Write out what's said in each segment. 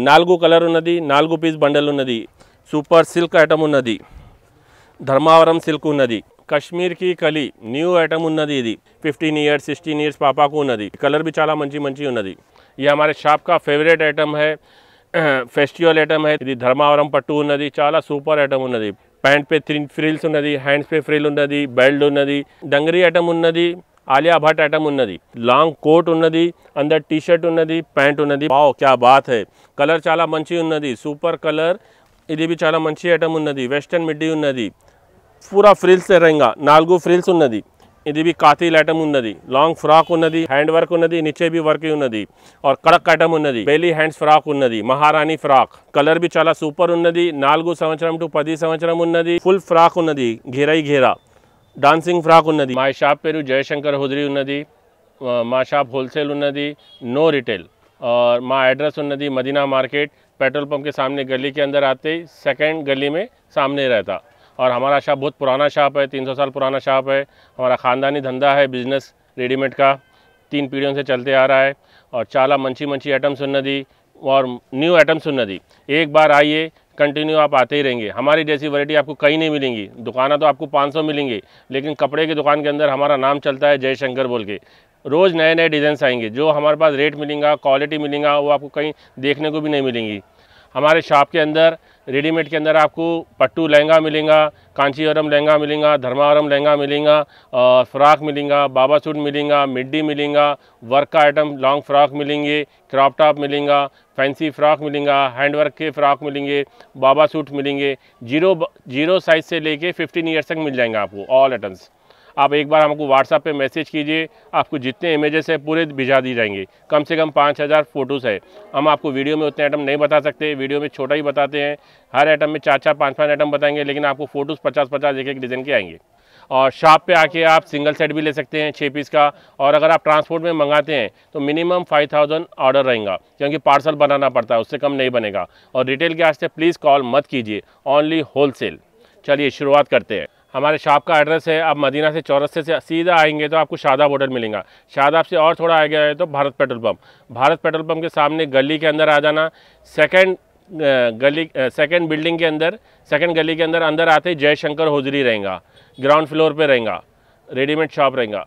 Nagu colour नागू piece bundle super silk item Dharmavaram silk Kashmir ki Kali new item उदी fifteen years sixteen years पापा को colour भी चला मंजी मंजी उ ये हमारे शॉप का फेवरेट ऐटम है फेस्टिवल ऐटम है इधर धर्मावरम पट्ट उ चाला सूपर ऐटम उ पैंट पे थ्री फ्रील्स उ हैंड्स पे फ्रील उ बेल्ट उ डंगरी ऐटम उ आलिया भट्ट ऐटम उन्नदी लांग कोट उन्नदी अंदर टी शर्ट उन्नदी पैंट उन्नदी वाओ क्या बात है कलर चाला मंची उन्नदी सुपर कलर इधी भी चाला मंची ऐटम उन्नदी वेस्टर्न मिडी उन्नदी पूरा फ्रिल्स से रहेगा नालगो फ्रिल्स उन्नदी इधी भी काती ऐटम उन्नदी लांग फ्रॉक उन्नदी हैंड वर्क उन्नदी नीचे भी वर्क ही उन्नदी और कड़क ऐटम उन्नदी बेली हैंड्स फ्रॉक उन्नदी महारानी फ्रॉक कलर भी चला सुपर उन्नदी नालगो संवत्सरम टू 10 संवत्सरम उन्नदी फुल फ्रॉक उन्नदी घेरा ही घेरा డాన్సింగ్ ఫ్రాక్ ఉన్నది మా షాప్ పేరు జయశంకర్ హుద్రీ ఉన్నది మా షాప్ హోల్సేల్ ఉన్నది నో రిటైల్ और माँ एड्रेस उन्नदी मदीना मार्केट पेट्रोल पंप के सामने गली के अंदर आते ही सेकेंड गली में सामने रहता और हमारा शॉप बहुत पुराना शॉप है 300 साल पुराना शॉप है हमारा ख़ानदानी धंधा है बिजनेस रेडीमेड का तीन पीढ़ियों से चलते आ रहा है और चाला मंची मंची आइटम्स सुन्नदी और न्यू आइटम्स सुन्नदी एक बार आइए कंटिन्यू आप आते ही रहेंगे हमारी जैसी वैरायटी आपको कहीं नहीं मिलेंगी दुकाना तो आपको 500 मिलेंगी लेकिन कपड़े की दुकान के अंदर हमारा नाम चलता है जयशंकर बोल के रोज़ नए नए डिज़ाइन आएंगे जो हमारे पास रेट मिलेंगे क्वालिटी मिलेंगे वो आपको कहीं देखने को भी नहीं मिलेंगी हमारे शॉप के अंदर रेडीमेड के अंदर आपको पट्टू लहंगा मिलेगा कांचीवरम लहंगा मिलेगा धर्मावरम लहंगा मिलेगा और फ्रॉक मिलेगा बाबा सूट मिलेगा मिड्डी मिलेगा वर्क का आइटम लॉन्ग फ्रॉक मिलेंगे क्रॉप टॉप मिलेगा फैंसी फ्रॉक मिलेगा हैंडवर्क के फ्रॉक मिलेंगे बाबा सूट मिलेंगे जीरो जीरो साइज़ से लेके 15 ईयर्स तक मिल जाएंगे आपको ऑल आइटम्स आप एक बार हमको व्हाट्सएप पे मैसेज कीजिए आपको जितने इमेजेस हैं पूरे भिजा दी जाएंगे कम से कम पाँच हज़ार फ़ोटोज़ है हम आपको वीडियो में उतने आइटम नहीं बता सकते वीडियो में छोटा ही बताते हैं हर आइटम में चार चार पाँच पाँच आइटम बताएंगे लेकिन आपको फ़ोटोज़ पचास पचास एक एक डिज़ाइन के आएंगे और शॉप पे आके आप सिंगल सेट भी ले सकते हैं छः पीस का और अगर आप ट्रांसपोर्ट में मंगाते हैं तो मिनिमम फाइव थाउजेंड ऑर्डर रहेगा क्योंकि पार्सल बनाना पड़ता है उससे कम नहीं बनेगा और रिटेल के वास्ते प्लीज़ कॉल मत कीजिए ओनली होलसेल चलिए शुरुआत करते हैं हमारे शॉप का एड्रेस है आप मदीना से चौरस्ते से सीधा आएंगे तो आपको शादाब होटल मिलेगा शादाब से और थोड़ा गया है तो Bharat petrol pump Bharat petrol pump के सामने गली के अंदर आ जाना सेकेंड गली सेकेंड बिल्डिंग के अंदर सेकेंड गली के अंदर अंदर आते जयशंकर होजरी रहेगा ग्राउंड फ्लोर पर रहेगा रेडीमेड शॉप रहेगा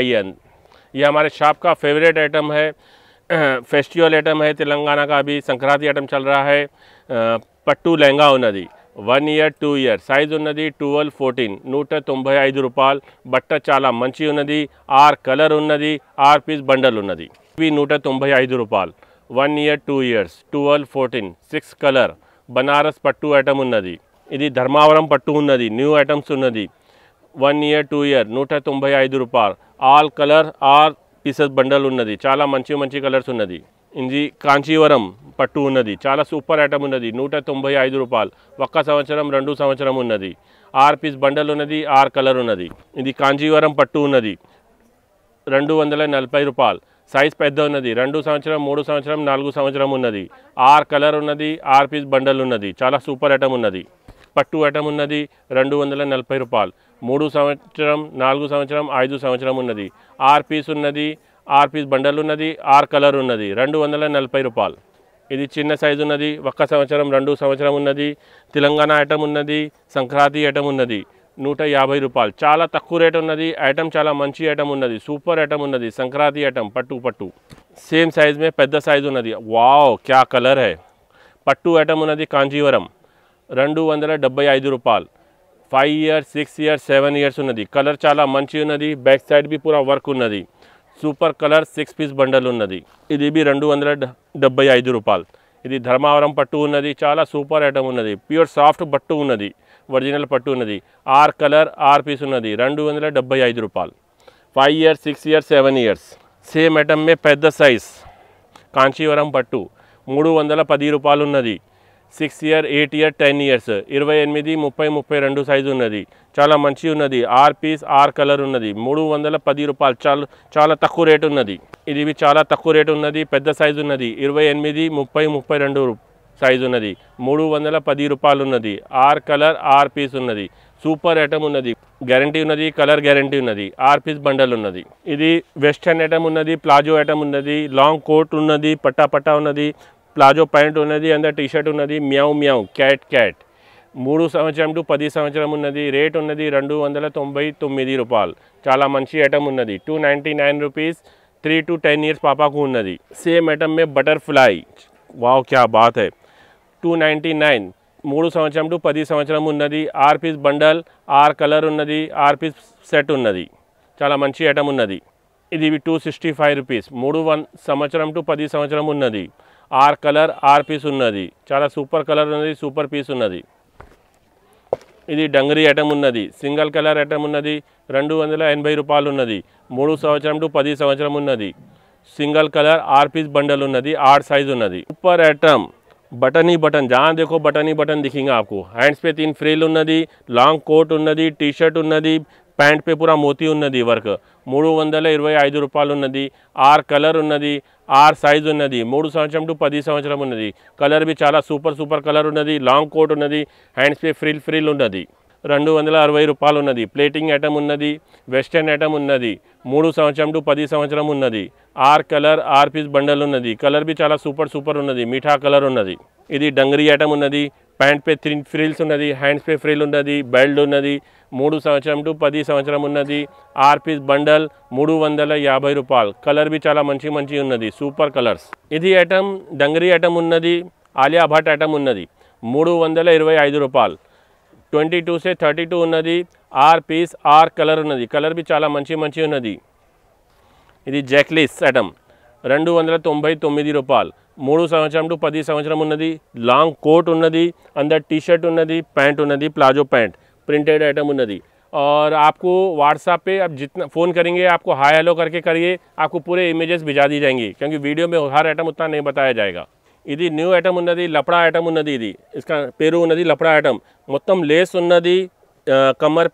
एन ये हमारे शॉप का फेवरेट आइटम है फेस्टिवल आइटम है तेलंगाना का अभी संक्रांति आइटम चल रहा है पट्टू लहंगा उनदी one year two year size ఉన్నది ట్వెల్వ్ ఫోర్టీన్ నూట తొంభై ఐదు రూపాయలు బట్ట చాలా మంచి ఉన్నది ఆర్ కలర్ ఉన్నది ఆర్ పీస్ బండల్ ఉన్నది ఇవి నూట తొంభై ఐదు రూపాయలు one year two years twelve fourteen six colour Banaras పట్టు ఐటమ్ ఉన్నది ఇది ధర్మావరం పట్టు ఉన్నది న్యూ ఐటమ్స్ ఉన్నది వన్ ఇయర్ టూ ఇయర్ నూట తొంభై ఐదు రూపాయలు ఆల్ కలర్ ఆర్ పీసెస్ బండల్ ఉన్నది చాలా మంచి మంచి కలర్స్ ఉన్నది ఇది కాంచీవరం పట్టు ఉన్నది చాలా సూపర్ ఐటమ్ ఉన్నది నూట తొంభై ఐదు రూపాయలు ఒక్క సంవత్సరం రెండు సంవత్సరం ఉన్నది ఆరు పీస్ బండల్ ఉన్నది ఆరు కలర్ ఉన్నది ఇది కాంచీవరం పట్టు ఉన్నది రెండు వందల నలభై రూపాయలు సైజ్ పెద్ద ఉన్నది రెండు సంవత్సరం మూడు సంవత్సరం నాలుగు సంవత్సరం ఉన్నది ఆరు కలర్ ఉన్నది ఆరు పీస్ బండల్ ఉన్నది చాలా సూపర్ ఐటమ్ ఉన్నది పట్టు ఐటమ్ ఉన్నది రెండు వందల నలభై రూపాయలు మూడు సంవత్సరం నాలుగు సంవత్సరం ఐదు సంవత్సరం ఉన్నది ఆరు పీస్ ఉన్నది ఆర్ పీస్ బండల్ ఉన్నది ఆర్ కలర్ ఉన్నది రెండు వందల నలభై రూపాయలు ఇది చిన్న సైజు ఉన్నది ఒక్క సంవత్సరం రెండు సంవత్సరం ఉన్నది తెలంగాణ ఐటమ్ ఉన్నది సంక్రాంతి ఐటమ్ ఉన్నది నూట యాభై రూపాయలు చాలా తక్కువ రేట్ ఉన్నది ఐటమ్ చాలా మంచి ఐటమ్ ఉన్నది సూపర్ ఐటమ్ ఉన్నది సంక్రాంతి ఐటమ్ పట్టు పట్టు సేమ్ సైజ్ మే పెద్ద సైజ్ ఉన్నది వావ్ క్యా కలర్ హే పట్టు ఐటమ్ ఉన్నది కాంజీవరం రెండు వందల డెబ్బై ఐదు రూపాయలు five years six years seven years ఉన్నది కలర్ చాలా మంచి ఉన్నది బ్యాక్ సైడ్ బి పూర వర్క్ ఉన్నది super colour six piece bundle ఉన్నది ఇది బి రెండు వందల డెబ్బై ఐదు రూపాయలు ఇది ధర్మావరం పట్టు ఉన్నది చాలా సూపర్ ఐటమ్ ఉన్నది ప్యూర్ సాఫ్ట్ పట్టు ఉన్నది ఒరిజినల్ పట్టు ఉన్నది ఆర్ కలర్ ఆర్ పీస్ ఉన్నది రెండు వందల డెబ్బై ఐదు రూపాయలు five years six years seven years same item మే పెద్ద సైజ్ కాంచీవరం పట్టు మూడు వందల పది రూపాయలు ఉన్నది six year eight year ten years ఇరవై ఎనిమిది ముప్పై ముప్పై రెండు సైజు ఉన్నది చాలా మంచి ఉన్నది ఆర్ పీస్ ఆర్ కలర్ ఉన్నది మూడు వందల పది రూపాయలు చాలా చాలా తక్కువ రేటు ఉన్నది ఇది చాలా తక్కువ రేటు ఉన్నది పెద్ద సైజు ఉన్నది ఇరవై ఎనిమిది ముప్పై ముప్పై రెండు సైజు ఉన్నది మూడు వందల పది రూపాయలు ఉన్నది ఆర్ కలర్ ఆర్ పీస్ ఉన్నది సూపర్ ఐటమ్ ఉన్నది గ్యారంటీ ఉన్నది కలర్ గ్యారంటీ ఉన్నది ఆర్పీస్ బండల్ ఉన్నది ఇది వెస్టర్న్ ఐటమ్ ఉన్నది ప్లాజో ఐటమ్ ఉన్నది లాంగ్ కోట్ ఉన్నది పట్టా పట్టా ఉన్నది ಪ್ಲಾಜೋ ಪ್ಯಾಂಟ್ ఉన్నది అండ్ టీ షర్ట్ ఉన్నది మ్యావ్ మ్యావ్ క్యాట్ క్యాట్ మూడు సంవత్సరం టు పది సంవత్సరం ఉన్నది రేట్ ఉన్నది రెండు వందల తొంభై తొమ్మిది రూపాయలు చాలా మంచి ఐటమ్ ఉన్నది two ninety nine rupees three to ten years పాపాకు ఉన్నది సేమ్ ఐటమ్ మే బటర్ఫ్లై వావ్ క్యా బాత్ హై టూ నైంటీ నైన్ మూడు సంవత్సరం టు పది సంవత్సరం ఉన్నది ఆర్ పీస్ బండల్ ఆర్ కలర్ ఉన్నది ఆర్ పీస్ సెట్ ఉన్నది చాలా మంచి ఐటమ్ ఉన్నది ఇది టూ సిక్స్టీ ఫైవ్ రూపీస్ మూడు వన్ సంవత్సరం టు పది సంవత్సరం ఉన్నది ఆర్ కలర్ ఆర్ పీస్ ఉన్నది చాలా సూపర్ కలర్ ఉన్నది సూపర్ పీస్ ఉన్నది ఇది డంగరీ ఐటమ్ ఉన్నది సింగిల్ కలర్ ఐటమ్ ఉన్నది రెండు వందల ఎనభై రూపాయలు ఉన్నది మూడు సంవత్సరం టు పది సంవత్సరం ఉన్నది సింగిల్ కలర్ ఆర్ పీస్ బండల్ ఉన్నది ఆర్ సైజ్ ఉన్నది సూపర్ ఐటమ్ బటన్ ही बटन బటనీ బటన్ बटन ही बटन दिखेंगे आपको हैंड्स ఉన్నది లాంగ్ కోట్ ఉన్నది టీ షర్ట్ ఉన్నది ప్యాంట్ పేపర్ ఆ మోతీ ఉన్నది వర్క్ మూడు వందల ఇరవై ఐదు రూపాయలు ఉన్నది ఆర్ కలర్ ఉన్నది ఆర్ సైజ్ ఉన్నది మూడు సంవత్సరం టు పది సంవత్సరం ఉన్నది కలర్ బి చాలా సూపర్ సూపర్ కలర్ ఉన్నది లాంగ్ కోట్ ఉన్నది హ్యాండ్స్ పే ఫ్రిల్ ఫ్రిల్ ఉన్నది రెండు వందల అరవై రూపాయలు ఉన్నది ప్లేటింగ్ ఐటమ్ ఉన్నది వెస్టర్న్ ఐటమ్ ఉన్నది మూడు సంవత్సరం టు పది సంవత్సరం ఉన్నది ఆర్ కలర్ ఆర్ పీస్ బండల్ ఉన్నది కలర్ బి చాలా సూపర్ సూపర్ ఉన్నది మీఠా కలర్ ఉన్నది ఇది డంగరీ ఐటమ్ ఉన్నది ప్యాంట్ పే త్రీ ఫ్రీల్స్ ఉన్నది హ్యాండ్స్ పే ఫ్రీల్ ఉన్నది బెల్ట్ ఉన్నది మూడు సంవత్సరం టు పది సంవత్సరం ఉన్నది ఆర్పీస్ బండల్ మూడు వందల యాభై రూపాయలు కలర్ బి చాలా మంచి మంచి ఉన్నది సూపర్ కలర్స్ ఇది ఐటమ్ డంగరీ ఐటమ్ ఉన్నది ఆలియా భట్ ఐటమ్ ఉన్నది మూడు వందల ఇరవై ఐదు రూపాయలు ట్వంటీ టూ సే థర్టీ టూ ఉన్నది ఆర్ పీస్ ఆర్ కలర్ ఉన్నది కలర్ బి చాలా మంచి మంచి ఉన్నది ఇది జాక్లీస్ ఐటమ్ रूं वोबई तुम रूपये मूड़ संवस पद संवस लांग को अंदर टी शर्ट उ पैंट उ प्लाजो पैंट प्रिंटेड ऐटम उ और आपको व्हाट्सअप पे आप जितना फ़ोन करेंगे आपको हाई हेलो करके करिए आपको पूरे इमेजेस भिजा दी जाएंगी क्योंकि वीडियो में हर ऐटम उतना नहीं बताया जाएगा इधी न्यू ऐटम उ लपड़ा ऐटम उ इसका पेरू उ लपड़ा ऐटम मोतम लेस उ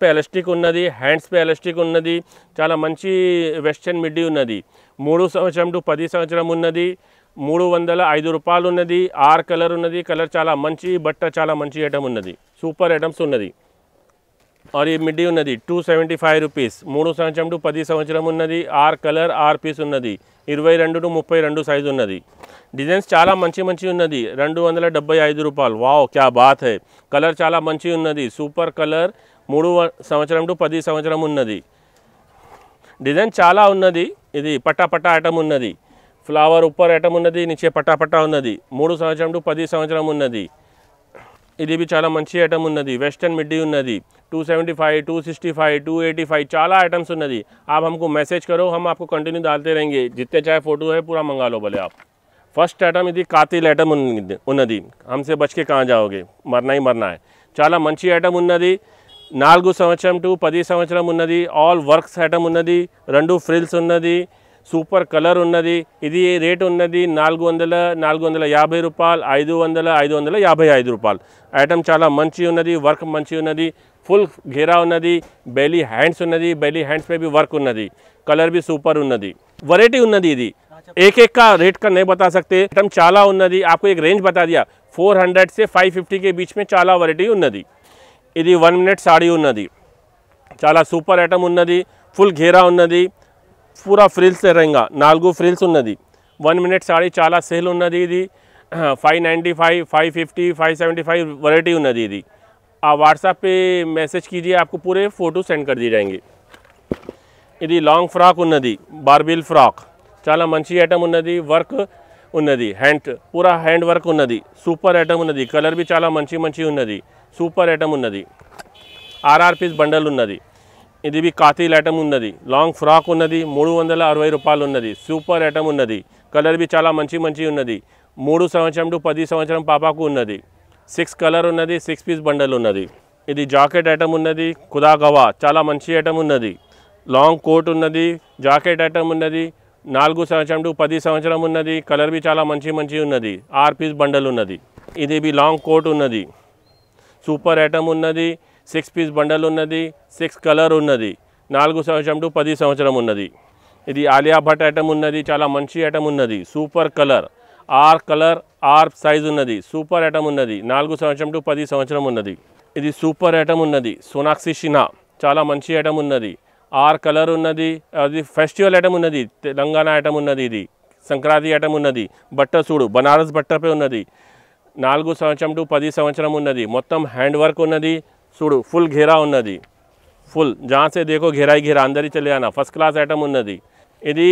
పే ఎలస్టిక్ ఉన్నది హ్యాండ్స్పై ఎలస్టిక్ ఉన్నది చాలా మంచి వెస్టర్న్ మిడ్డీ ఉన్నది మూడు సంవత్సరం టు పది సంవత్సరం ఉన్నది మూడు వందల ఐదు రూపాయలు ఉన్నది ఆర్ కలర్ ఉన్నది కలర్ చాలా మంచి బట్ట చాలా మంచి ఐటమ్ ఉన్నది సూపర్ ఐటమ్స్ ఉన్నది और ఈ మిడ్డీ ఉన్నది టూ సెవెంటీ ఫైవ్ రూపీస్ మూడు సంవత్సరం టు పది సంవత్సరం ఉన్నది ఆర్ కలర్ ఆర్ పీస్ ఉన్నది ఇరవై రెండు టు ముప్పై రెండు సైజు ఉన్నది డిజైన్స్ చాలా మంచి మంచి ఉన్నది రెండు వందల డెబ్బై ఐదు రూపాయలు వావ్ క్యా బాత్ హే కలర్ చాలా మంచి ఉన్నది సూపర్ కలర్ మూడు సంవత్సరం టు పది సంవత్సరం ఉన్నది డిజైన్ చాలా ఉన్నది ఇది పట్టా పట్టా ఐటమ్ ఉన్నది ఫ్లవర్ ఉప్పర్ ఐటమ్ ఉన్నది నిచ్చే పట్టా ఉన్నది మూడు సంవత్సరం టు పది సంవత్సరం ఉన్నది ఇది चला मंच ఐటమ్ उ वेस्टर्न मिडी उ two seventy five two sixty five two eighty five चला ऐटम्स उ आप हमको मैसेज करो हम आपको कंटिन्यू डालते रहेंगे जितने चाहे फ़ोटो है पूरा मंगा लो भले आप फर्स्ट ऐटम यदि कातिल ऐटम उन्नदी हमसे बच के कहाँ जाओगे मरना ही मरना है चाल मंच ऐटम उ नागू సంవత్సరం टू पद సంవత్సరం उल वर्क ऐटम उ रू రెండు सूपर कलर उदी रेट उ नाग वाग वाब रूपये ईद वाई वाल रूपये ऐटम चला मंजुदी वर्क मंजुदी फुल घेरा उ बेली हैंड उ बेली हैंड भी वर्क उ कलर भी सूपर उ वरईटी उदी एक एक का रेट का नहीं बता सकते ऐटम चला उ आपको एक रेंज बता दिया 400 से फाइव फिफ्टी के बीच में चला वरईटी उदी वन मिनट साड़ी उ चला सूपर ऐटम उ फुल घेरा उ पूरा फ्रिल्स रहेगा नागू फ्रिल्स उ वन मिनट साड़ी चाल सेल उ फाइव नयी फाइव फाइव फिफ्टी फाइव सैवी फाइव वरईटी उदी वाट्सअप मेसेज कीजिए आपको पूरे फोटो सैंड कर दी जाएंगे इधर लांग फ्राक उ बारबील फ्राक चाल मंच ऐटम उ वर्क उ हैंड पूरा हैंड वर्क उ सूपर ऐटम उ कलर भी चला मंच मंच सूपर ऐटम उ आर आर पीस बंडल उदी ఇది బి ఐటమ్ ఉన్నది లాంగ్ ఫ్రాక్ ఉన్నది మూడు వందల అరవై రూపాయలు ఉన్నది సూపర్ ఐటమ్ ఉన్నది కలర్ బి చాలా మంచి మంచి ఉన్నది మూడు సంవత్సరం టు పది సంవత్సరం పాపాకు ఉన్నది సిక్స్ కలర్ ఉన్నది సిక్స్ పీస్ బండల్ ఉన్నది ఇది జాకెట్ ఐటమ్ ఉన్నది ఖుదా గవా చాలా మంచి ఐటమ్ ఉన్నది లాంగ్ కోట్ ఉన్నది జాకెట్ ఐటమ్ ఉన్నది నాలుగు సంవత్సరం టు పది సంవత్సరం ఉన్నది కలర్ బి చాలా మంచి మంచి ఉన్నది ఆరు పీస్ బండల్ ఉన్నది ఇది బి లాంగ్ కోట్ ఉన్నది సూపర్ ఐటమ్ ఉన్నది సిక్స్ పీస్ బండల్ ఉన్నది సిక్స్ కలర్ ఉన్నది నాలుగు సంవత్సరం టు పది సంవత్సరం ఉన్నది ఇది ఆలియా భట్ ఐటమ్ ఉన్నది చాలా మంచి ఐటమ్ ఉన్నది సూపర్ కలర్ ఆర్ కలర్ ఆర్ సైజ్ ఉన్నది సూపర్ ఐటమ్ ఉన్నది నాలుగు సంవత్సరం టు పది సంవత్సరం ఉన్నది ఇది సూపర్ ఐటమ్ ఉన్నది సోనాక్షి షినా చాలా మంచి ఐటమ్ ఉన్నది ఆర్ కలర్ ఉన్నది అది ఫెస్టివల్ ఐటమ్ ఉన్నది తెలంగాణ ఐటమ్ ఉన్నది ఇది సంక్రాంతి ఐటమ్ ఉన్నది బట్ట చూడు బనారస్ బట్టపై ఉన్నది నాలుగు సంవత్సరం టు పది సంవత్సరం ఉన్నది మొత్తం హ్యాండ్ వర్క్ ఉన్నది చూడు ఫుల్ ఘేరా ఉన్నది ఫుల్ జాన్సే దేకో ఘేరాయి ఘేరా అందరి చెల్లెనా ఫస్ట్ క్లాస్ ఐటమ్ ఉన్నది ఇది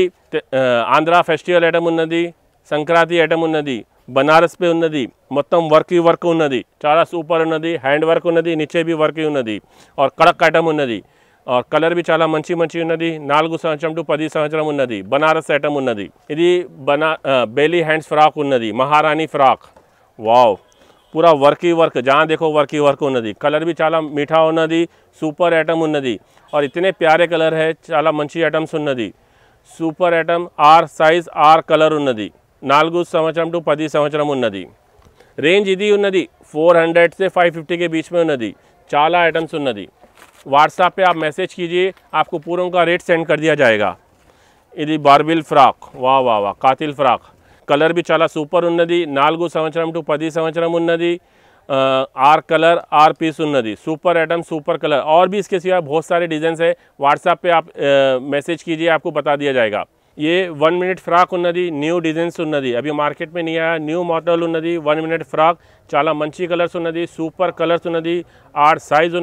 ఆంధ్ర ఫెస్టివల్ ఐటమ్ ఉన్నది సంక్రాంతి ఐటమ్ ఉన్నది బనారస్ పే ఉన్నది మొత్తం వర్క్ ఈ వర్క్ ఉన్నది చాలా సూపర్ ఉన్నది హ్యాండ్ వర్క్ ఉన్నది నిచ్చే బి వర్క్ ఉన్నది ఆర్ కడక్ ఐటమ్ ఉన్నది ఆర్ కలర్ బి చాలా మంచి మంచి ఉన్నది నాలుగు సంవత్సరం టు పది సంవత్సరం ఉన్నది బనారస్ ఐటమ్ ఉన్నది ఇది బనా బెలీ హ్యాండ్స్ ఫ్రాక్ ఉన్నది మహారాణి ఫ్రాక్ వావ్ पूरा वर्क ही वर्क जहाँ देखो वर्क ही वर्क उन्नदी कलर भी चाला मीठा उन्नदी सुपर एटम उन्नदी और इतने प्यारे कलर है चाला मंची एटम्स उन्नदी సూపర్ ఐటమ్ ఆర్ సైజ్ ఆర్ కలర్ ఉన్నది నాలుగు సంవత్సరం టు పది సంవత్సరం ఉన్నది రేంజ్ ఇది हंड्रेड से फाइव फिफ्टी के बीच में उन्नदी చాలా ఐటమ్స్ ఉన్నది व्हाट्सएप पे आप मैसेज कीजिए आपको पूरों का रेट सेंड कर दिया जाएगा इधी बारबिल फ्राक वाह वाह वाह कातिल फ्राक कलर भी चला सूपर उ नागू संव टू पद संवस आर् कलर आर पीस उ सूपर ऐटम सूपर कलर और भी इसके सिवा बहुत सारे डिजाइन है व्हाट्सएप पे आप मैसेज कीजिए आपको बता दिया जाएगा ये वन मिनट फ्राक उ न्यू डिजाइन उ अभी मार्केट में नहीं आया न्यू मॉडल उ वन मिनट फ्राक चला मंची कलर्स उ सूपर कलर्स उ आर सैज उ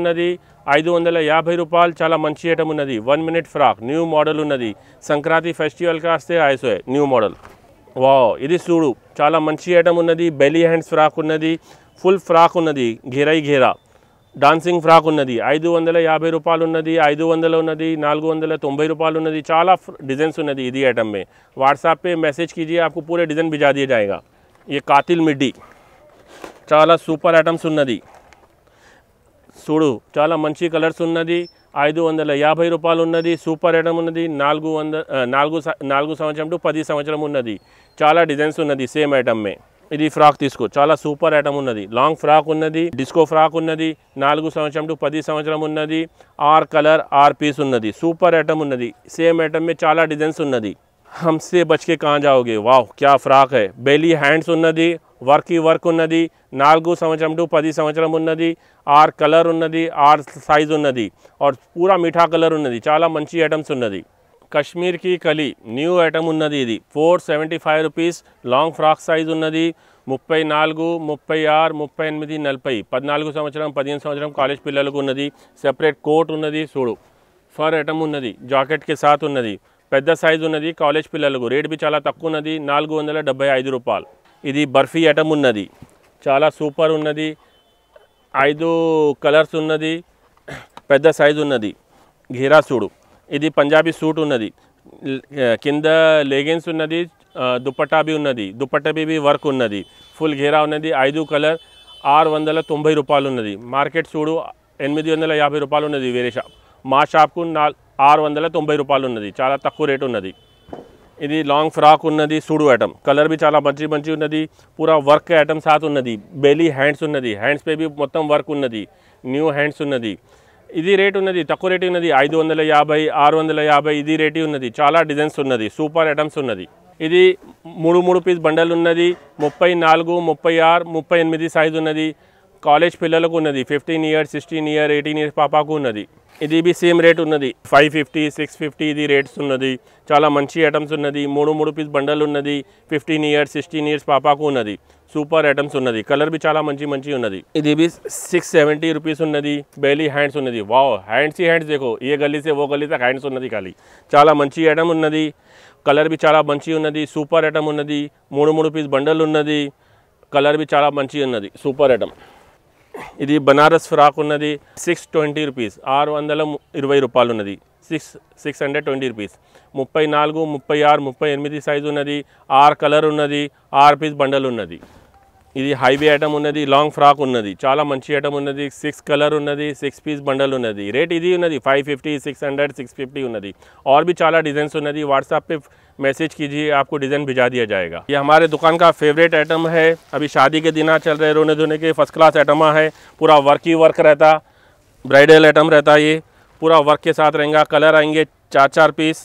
ईद याब रूपये चला मंची ऐटम उ one minute frock new model उ संक्रांति फेस्टिवल का आसते न्यू मॉडल वाओ इध चूड़ चाल मंच ऐटम उ बेली हैंड फ्राक उ फुल फ्राक उ घेरई घेरा डासी फ्राक उल याबे रूपल ईद वोबई रूपल चाल डिजन उदी ऐटम में वाट्सअपे मैसेज कीजिए आपको पूरे डिजाइन भिजा दिया जाएगा ये कातिल मिडी चाल सूपर ऐटम्स उ चूड़ चाल मंच कलर्स उ ₹250 ఉన్నది సూపర్ ఐటమ్ ఉన్నది 400 400 నుంచి 10 సంఖ్యరం ఉన్నది చాలా డిజైన్స్ ఉన్నది సేమ్ ఐటమ్మే ఇది ఫ్రాక్ తీసుకో చాలా సూపర్ ఐటమ్ ఉన్నది లాంగ్ ఫ్రాక్ ఉన్నది డిస్కో ఫ్రాక్ ఉన్నది 4 సంఖ్యరం నుంచి 10 సంఖ్యరం ఉన్నది ఆర్ కలర్ ఆర్ పీస్ ఉన్నది సూపర్ ఐటమ్ ఉన్నది సేమ్ ఐటమ్మే చాలా డిజైన్స్ ఉన్నది हमसे बचके कहां जाओगे वाओ क्या फ्रॉक है बेली 핸స్ ఉన్నది వర్క్ ఈ వర్క్ ఉన్నది నాలుగు సంవత్సరం టు పది సంవత్సరం ఉన్నది ఆర్ కలర్ ఉన్నది ఆర్ సైజ్ ఉన్నది ఆర్ పూరా మిఠా కలర్ ఉన్నది చాలా మంచి ఐటమ్స్ ఉన్నది కశ్మీర్కి కలి న్యూ ఐటమ్ ఉన్నది ఇది four seventy five rupees long frock size ఉన్నది ముప్పై నాలుగు ముప్పై ఆరు ముప్పై ఎనిమిది నలభై పద్నాలుగు సంవత్సరం పదిహేను సంవత్సరం కాలేజ్ పిల్లలకు ఉన్నది సెపరేట్ కోట్ ఉన్నది చూడు ఫర్ ఐటమ్ ఉన్నది జాకెట్కి సాత్ ఉన్నది పెద్ద సైజు ఉన్నది కాలేజ్ పిల్లలకు రేట్ బి చాలా తక్కువ ఉన్నది నాలుగు వందల డెబ్బై ఐదు రూపాయలు ఇది బర్ఫీ ఐటమ్ ఉన్నది చాలా సూపర్ ఉన్నది ఐదు కలర్స్ ఉన్నది పెద్ద సైజు ఉన్నది ఘీరా సూడు ఇది పంజాబీ సూట్ ఉన్నది కింద లెగిన్స్ ఉన్నది దుప్పటా బి ఉన్నది దుప్పటా బి వర్క్ ఉన్నది ఫుల్ ఘీరా ఉన్నది ఐదు కలర్ ఆరు వందల తొంభై రూపాయలు ఉన్నది మార్కెట్ చూడు ఎనిమిది వందల యాభై రూపాయలు ఉన్నది వేరే షాప్ మా షాప్కు నా ఆరు వందల తొంభై రూపాయలు ఉన్నది చాలా తక్కువ రేటు ఉన్నది ఇది లాంగ్ ఫ్రాక్ ఉన్నది సూడు ఐటమ్ కలర్ బి చాలా మంచి మంచి ఉన్నది పూరా వర్క్ ఐటమ్ సాత్ ఉన్నది బెలీ హ్యాండ్స్ ఉన్నది హ్యాండ్స్ పే బి మొత్తం వర్క్ ఉన్నది న్యూ హ్యాండ్స్ ఉన్నది ఇది రేట్ ఉన్నది తక్కువ రేట్ ఉన్నది ఐదు వందల యాభై ఆరు వందల యాభై ఇది రేట్ ఉన్నది చాలా డిజైన్స్ ఉన్నది సూపర్ ఐటమ్స్ ఉన్నది ఇది మూడు మూడు పీస్ బండల్ ఉన్నది ముప్పై నాలుగు ముప్పై ఆరు ముప్పై ఎనిమిది సైజ్ ఉన్నది కాలేజ్ పిల్లలకు ఉన్నది fifteen years sixteen year eighteen years పాపాకు ఉన్నది ఇది బి సేమ్ రేట్ ఉన్నది ఫైవ్ ఫిఫ్టీ సిక్స్ ఫిఫ్టీ ఇది రేట్స్ ఉన్నది చాలా మంచి ఐటమ్స్ ఉన్నది మూడు మూడు పీస్ బండల్ ఉన్నది ఫిఫ్టీన్ ఇయర్స్ సిక్స్టీన్ ఇయర్స్ పాపాకు ఉన్నది సూపర్ ఐటమ్స్ ఉన్నది కలర్ బి చాలా మంచి మంచి ఉన్నది ఇది బి సిక్స్ సెవెంటీ రూపీస్ ఉన్నది బెయిలీ హ్యాండ్స్ ఉన్నది వావ్ హ్యాండ్స్ ఈ హ్యాండ్స్ దేకో ఏ గల్లీసే ఓ గల్లీసే హ్యాండ్స్ ఉన్నది ఖాళీ చాలా మంచి ఐటమ్ ఉన్నది కలర్ బి చాలా మంచి ఉన్నది సూపర్ ఐటమ్ ఉన్నది మూడు మూడు పీస్ బండల్ ఉన్నది కలర్ బి చాలా మంచి ఉన్నది సూపర్ ఐటమ్ ఇది బనారస్ ఫ్రాక్ ఉన్నది సిక్స్ ట్వంటీ రూపీస్ ఆరు వందల ఇరవై రూపాయలు ఉన్నది six six hundred twenty rupees ముప్పై నాలుగు ముప్పై ఆరు ముప్పై ఎనిమిది సైజు ఉన్నది ఆరు కలర్ ఉన్నది ఆరు పీస్ బండల్ ఉన్నది इध हईवे ऐटम उ लांग फ्राक उ चाल मंच ऐटम ఉన్నది colour colour six piece bundle bundle ఉన్నది रेट इधी ఉన్నది five fifty six hundred six fifty उ और भी चाला डिज़ाइन उ व्हाट्सएप पे मैसेज कीजिए आपको डिज़ाइन भिजा दिया जाएगा ये हमारे दुकान का फेवरेट आइटम है अभी शादी के दिन चल रहे रोने धोने के फर्स्ट क्लास आइटमा है पूरा वर्क ही वर्क रहता ब्राइडल आइटम रहता ये पूरा वर्क के साथ रहेगा कलर आएंगे चार चार पीस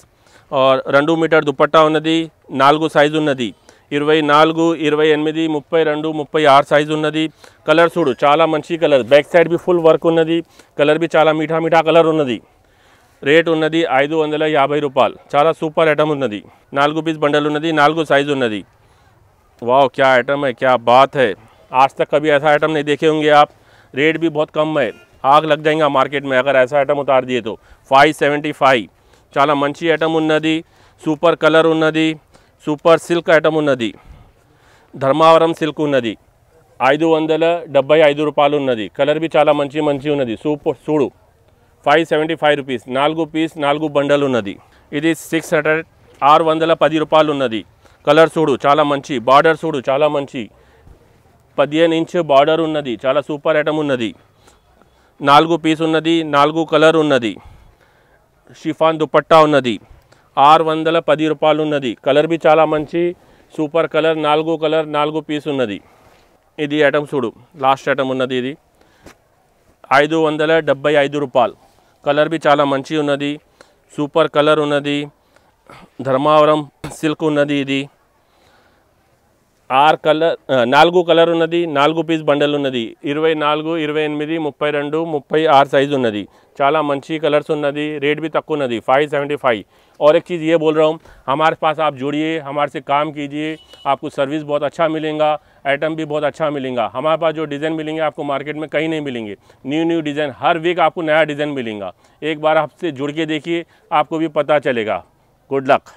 और रंडू मीटर दुपट्टा उन्नदी नालगू साइज उन्नदी 24 28 32 36 సైజ్ ఉన్నది కలర్ చూడ చాలా మంచి కలర్ బ్యాక్ సైడ్ బి ఫుల్ వర్క్ ఉన్నది కలర్ బి చాలా మీठा मीठा కలర్ ఉన్నది రేట్ ఉన్నది 550 రూపాయలు చాలా సూపర్ ఐటమ్ ఉన్నది 4 పీస్ బండిల్ ఉన్నది 4 సైజ్ ఉన్నది వావ్ క్యా ఐటమ్ హై క్యా బాత్ హై આજ तक कभी ऐसा आइटम नहीं देखे होंगे आप रेट भी बहुत कम है आग लग जाएंगे मार्केट में अगर ऐसा आइटम उतार दिए तो 575 చాలా మంచి ఐటమ్ ఉన్నది సూపర్ కలర్ ఉన్నది సూపర్ సిల్క్ ఐటమ్ ఉన్నది ధర్మావరం సిల్క్ ఉన్నది ఐదు వందల డెబ్బై ఐదు రూపాయలు ఉన్నది కలర్ బి చాలా మంచి మంచి ఉన్నది సూపర్ చూడు ఫైవ్ సెవెంటీ ఫైవ్ రూపీస్ నాలుగు పీస్ నాలుగు బండలు ఉన్నది ఇది సిక్స్ హండ్రెడ్ ఆరు వందల పది రూపాయలు ఉన్నది కలర్ చూడు చాలా మంచి బార్డర్ చూడు చాలా మంచి పదిహేను ఇంచ్ బార్డర్ ఉన్నది చాలా సూపర్ ఐటమ్ ఉన్నది నాలుగు పీస్ ఉన్నది నాలుగు కలర్ ఉన్నది షిఫాన్ దుపట్టా ఉన్నది ఆరు వందల పది రూపాయలు ఉన్నది కలర్ బి చాలా మంచి సూపర్ కలర్ నాలుగు కలర్ నాలుగు పీస్ ఉన్నది ఇది ఐటమ్ చూడు లాస్ట్ ఐటమ్ ఉన్నది ఇది ఐదు వందల డెబ్బై ఐదు రూపాయలు కలర్ బి చాలా మంచి ఉన్నది సూపర్ కలర్ ఉన్నది ధర్మావరం సిల్క్ ఉన్నది ఇది आर कलर नागू कलर उ नागू पीस बंदल ఉన్నది नागू నాలుగు ఇరవై ఎనిమిది मुफ రెండు ముప్పై ఆరు సైజ్ ఉన్నది చాలా మంచి కలర్స్ रेट भी तक नदी फाइव सेवेंटी फाइव और एक चीज़ ये बोल रहा हूँ हमारे पास आप जुड़िए हमारे से काम कीजिए आपको सर्विस बहुत अच्छा मिलेगा आइटम भी बहुत अच्छा मिलेगा हमारे पास जो डिज़ाइन मिलेंगे आपको मार्केट में कहीं नहीं मिलेंगे न्यू न्यू डिज़ाइन हर वीक आपको नया डिज़ाइन मिलेगा एक बार आपसे जुड़ के देखिए आपको भी पता चलेगा गुड लक